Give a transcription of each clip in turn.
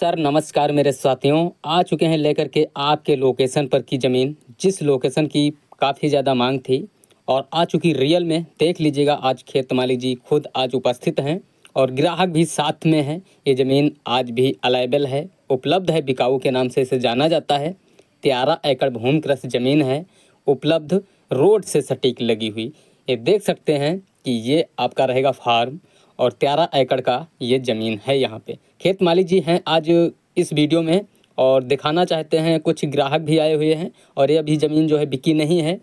sir नमस्कार मेरे साथियों आ चुके हैं लेकर के आपके लोकेशन पर की ज़मीन जिस लोकेशन की काफ़ी ज़्यादा मांग थी और आ चुकी रियल में देख लीजिएगा आज खेत मालिक जी खुद आज उपस्थित हैं और ग्राहक भी साथ में हैं ये ज़मीन आज भी अलाइबल है उपलब्ध है बिकाऊ के नाम से इसे जाना जाता है त्यारह एकड़ भूमि कृष ज़मीन है उपलब्ध रोड से सटीक लगी हुई ये देख सकते हैं कि ये आपका रहेगा फार्म और तेरह एकड़ का ये ज़मीन है यहाँ पे खेत मालिक जी हैं आज इस वीडियो में और दिखाना चाहते हैं कुछ ग्राहक भी आए हुए हैं और ये अभी ज़मीन जो है बिकी नहीं है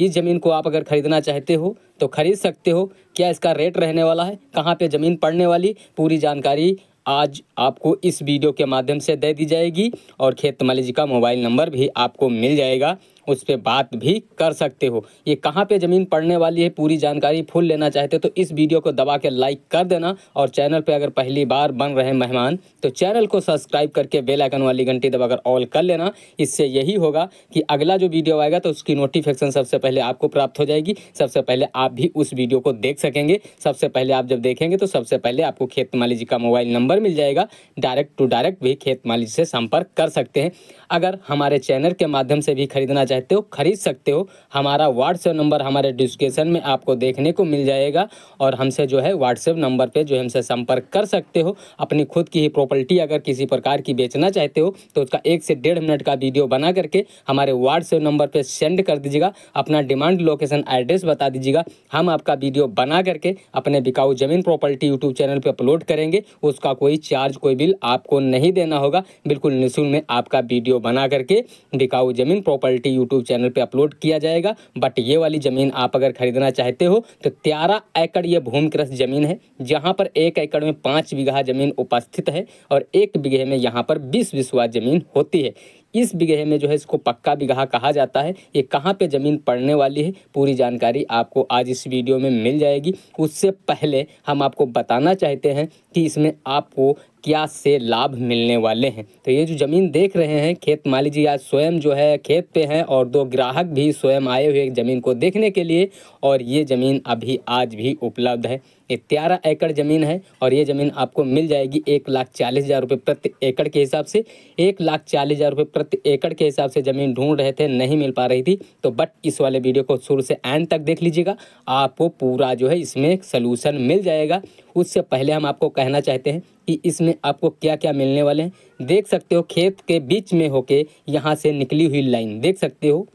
इस ज़मीन को आप अगर ख़रीदना चाहते हो तो ख़रीद सकते हो क्या इसका रेट रहने वाला है कहाँ पर ज़मीन पड़ने वाली पूरी जानकारी आज आपको इस वीडियो के माध्यम से दे दी जाएगी और खेत माली जी का मोबाइल नंबर भी आपको मिल जाएगा उस पर बात भी कर सकते हो ये कहाँ पे ज़मीन पड़ने वाली है पूरी जानकारी फुल लेना चाहते हो तो इस वीडियो को दबा के लाइक कर देना और चैनल पे अगर पहली बार बन रहे मेहमान तो चैनल को सब्सक्राइब करके बेल आइकन वाली घंटी दबाकर ऑल कर लेना इससे यही होगा कि अगला जो वीडियो आएगा तो उसकी नोटिफिकेशन सबसे पहले आपको प्राप्त हो जाएगी सबसे पहले आप भी उस वीडियो को देख सकेंगे सबसे पहले आप जब देखेंगे तो सबसे पहले आपको खेत माली जी का मोबाइल नंबर मिल जाएगा डायरेक्ट टू डायरेक्ट भी खेत माली से संपर्क कर सकते हैं अगर हमारे चैनल के माध्यम से भी खरीदना चाहिए चाहते हो खरीद सकते हो हमारा व्हाट्सएप नंबर हमारे डिस्क्रिप्शन में आपको देखने को मिल जाएगा और हमसे जो है व्हाट्सएप नंबर पर जो है हमसे संपर्क कर सकते हो अपनी खुद की ही प्रॉपर्टी अगर किसी प्रकार की बेचना चाहते हो तो उसका एक से डेढ़ मिनट का वीडियो बना करके हमारे व्हाट्सएप नंबर पर सेंड कर दीजिएगा अपना डिमांड लोकेशन एड्रेस बता दीजिएगा हम आपका वीडियो बना करके अपने बिकाऊ जमीन प्रॉपर्टी यूट्यूब चैनल पर अपलोड करेंगे उसका कोई चार्ज कोई बिल आपको नहीं देना होगा बिल्कुल निःशुल्क में आपका वीडियो बना करके बिकाऊ जमीन प्रॉपर्टी यूट्यूब चैनल पर अपलोड किया जाएगा बट ये वाली ज़मीन आप अगर खरीदना चाहते हो तो त्यारह एकड़ ये भूमि कृषि ज़मीन है जहाँ पर एक एकड़ में पाँच बीघा ज़मीन उपस्थित है और एक बीघे में यहाँ पर बीस बीसवा ज़मीन होती है इस बिगहे में जो है इसको पक्का बिगहा कहा जाता है ये कहाँ पे ज़मीन पड़ने वाली है पूरी जानकारी आपको आज इस वीडियो में मिल जाएगी उससे पहले हम आपको बताना चाहते हैं कि इसमें आपको क्या से लाभ मिलने वाले हैं तो ये जो ज़मीन देख रहे हैं खेत मान लीजिए आज स्वयं जो है खेत पे हैं और दो ग्राहक भी स्वयं आए हुए ज़मीन को देखने के लिए और ये ज़मीन अभी आज भी उपलब्ध है ये तेरह एकड़ ज़मीन है और ये ज़मीन आपको मिल जाएगी एक लाख चालीस हज़ार रुपये प्रति एकड़ के हिसाब से एक लाख चालीस हज़ार रुपये प्रति एकड़ के हिसाब से ज़मीन ढूंढ रहे थे नहीं मिल पा रही थी तो बट इस वाले वीडियो को शुरू से एंड तक देख लीजिएगा आपको पूरा जो है इसमें सलूशन मिल जाएगा उससे पहले हम आपको कहना चाहते हैं कि इसमें आपको क्या क्या मिलने वाले हैं देख सकते हो खेत के बीच में होके यहाँ से निकली हुई लाइन देख सकते हो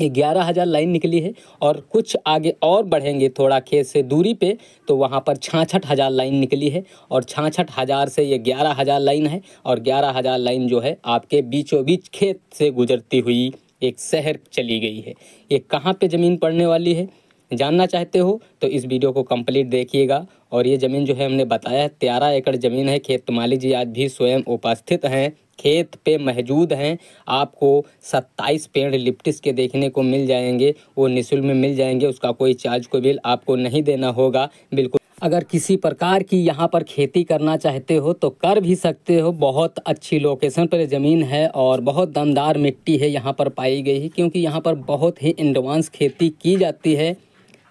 ये ग्यारह हज़ार लाइन निकली है और कुछ आगे और बढ़ेंगे थोड़ा खेत से दूरी पे तो वहाँ पर छाछठ हज़ार लाइन निकली है और छाछठ हज़ार से ये ग्यारह हज़ार लाइन है और ग्यारह हज़ार लाइन जो है आपके बीचों बीच खेत से गुजरती हुई एक शहर चली गई है ये कहाँ पे ज़मीन पड़ने वाली है जानना चाहते हो तो इस वीडियो को कंप्लीट देखिएगा और ये ज़मीन जो है हमने बताया है तेरह एकड़ ज़मीन है खेत माली जी आज भी स्वयं उपस्थित हैं खेत पे महजूद हैं आपको 27 पेड़ लिप्टिस के देखने को मिल जाएंगे वो निःशुल्क में मिल जाएंगे उसका कोई चार्ज को बिल आपको नहीं देना होगा बिल्कुल अगर किसी प्रकार की यहाँ पर खेती करना चाहते हो तो कर भी सकते हो बहुत अच्छी लोकेशन पर ज़मीन है और बहुत दमदार मिट्टी है यहाँ पर पाई गई है क्योंकि यहाँ पर बहुत ही एडवांस खेती की जाती है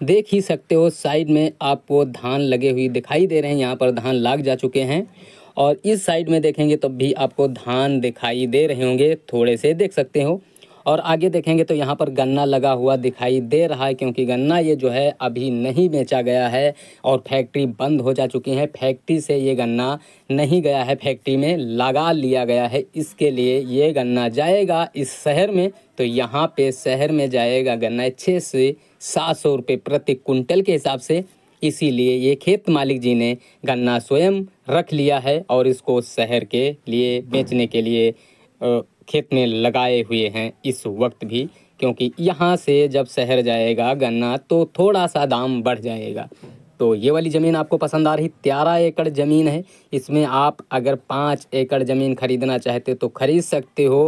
देख ही सकते हो साइड में आपको धान लगे हुए दिखाई दे रहे हैं यहाँ पर धान लाग जा चुके हैं और इस साइड में देखेंगे तब तो भी आपको धान दिखाई दे रहे होंगे थोड़े से देख सकते हो और आगे देखेंगे तो यहाँ पर गन्ना लगा हुआ दिखाई दे रहा है क्योंकि गन्ना ये जो है अभी नहीं बेचा गया है और फैक्ट्री बंद हो जा चुकी है फैक्ट्री से ये गन्ना नहीं गया है फैक्ट्री में लगा लिया गया है इसके लिए ये गन्ना जाएगा इस शहर में तो यहाँ पे शहर में जाएगा गन्ना छः से सात सौ रुपये प्रति कुंटल के हिसाब से इसीलिए ये खेत मालिक जी ने गन्ना स्वयं रख लिया है और इसको शहर के लिए बेचने के लिए खेत में लगाए हुए हैं इस वक्त भी क्योंकि यहाँ से जब शहर जाएगा गन्ना तो थोड़ा सा दाम बढ़ जाएगा तो ये वाली ज़मीन आपको पसंद आ रही तेरह एकड़ ज़मीन है इसमें आप अगर पाँच एकड़ ज़मीन ख़रीदना चाहते तो ख़रीद सकते हो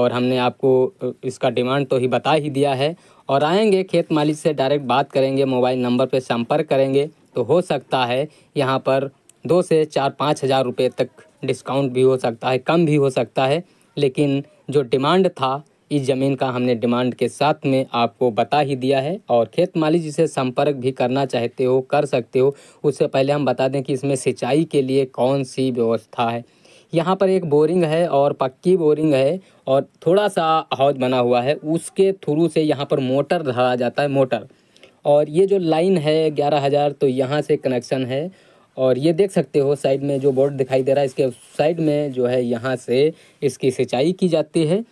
और हमने आपको इसका डिमांड तो ही बता ही दिया है और आएंगे खेत मालिक से डायरेक्ट बात करेंगे मोबाइल नंबर पर संपर्क करेंगे तो हो सकता है यहाँ पर दो से चार पाँच हज़ार रुपये तक डिस्काउंट भी हो सकता है कम भी हो सकता है लेकिन जो डिमांड था इस ज़मीन का हमने डिमांड के साथ में आपको बता ही दिया है और खेत माली जिसे संपर्क भी करना चाहते हो कर सकते हो उससे पहले हम बता दें कि इसमें सिंचाई के लिए कौन सी व्यवस्था है यहाँ पर एक बोरिंग है और पक्की बोरिंग है और थोड़ा सा हौज बना हुआ है उसके थ्रू से यहाँ पर मोटर धरा जाता है मोटर और ये जो लाइन है ग्यारह हज़ार तो यहाँ से कनेक्शन है और ये देख सकते हो साइड में जो बोर्ड दिखाई दे रहा है इसके साइड में जो है यहाँ से इसकी सिंचाई की जाती है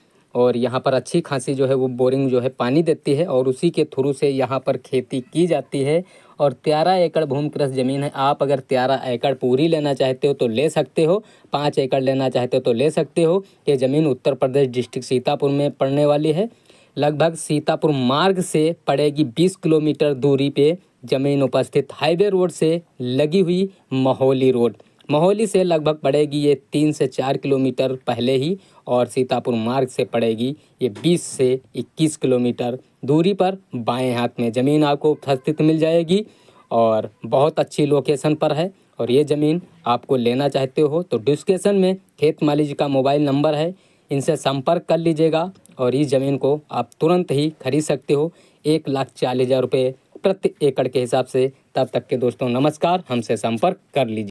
और यहाँ पर अच्छी खासी जो है वो बोरिंग जो है पानी देती है और उसी के थ्रू से यहाँ पर खेती की जाती है और त्यारह एकड़ भूमि कृषि ज़मीन है आप अगर त्यारह एकड़ पूरी लेना चाहते हो तो ले सकते हो पाँच एकड़ लेना चाहते हो तो ले सकते हो ये ज़मीन उत्तर प्रदेश डिस्ट्रिक्ट सीतापुर में पड़ने वाली है लगभग सीतापुर मार्ग से पड़ेगी बीस किलोमीटर दूरी पर जमीन उपस्थित हाईवे रोड से लगी हुई महोली रोड महोली से लगभग पड़ेगी ये तीन से चार किलोमीटर पहले ही और सीतापुर मार्ग से पड़ेगी ये बीस से इक्कीस किलोमीटर दूरी पर बाएं हाथ में ज़मीन आपको उपस्थित मिल जाएगी और बहुत अच्छी लोकेशन पर है और ये ज़मीन आपको लेना चाहते हो तो डिस्क्रिप्शन में खेत माली जी का मोबाइल नंबर है इनसे संपर्क कर लीजिएगा और इस ज़मीन को आप तुरंत ही खरीद सकते हो एक लाख चालीस हज़ार रुपये प्रति एकड़ के हिसाब से तब तक के दोस्तों नमस्कार हमसे संपर्क कर लीजिए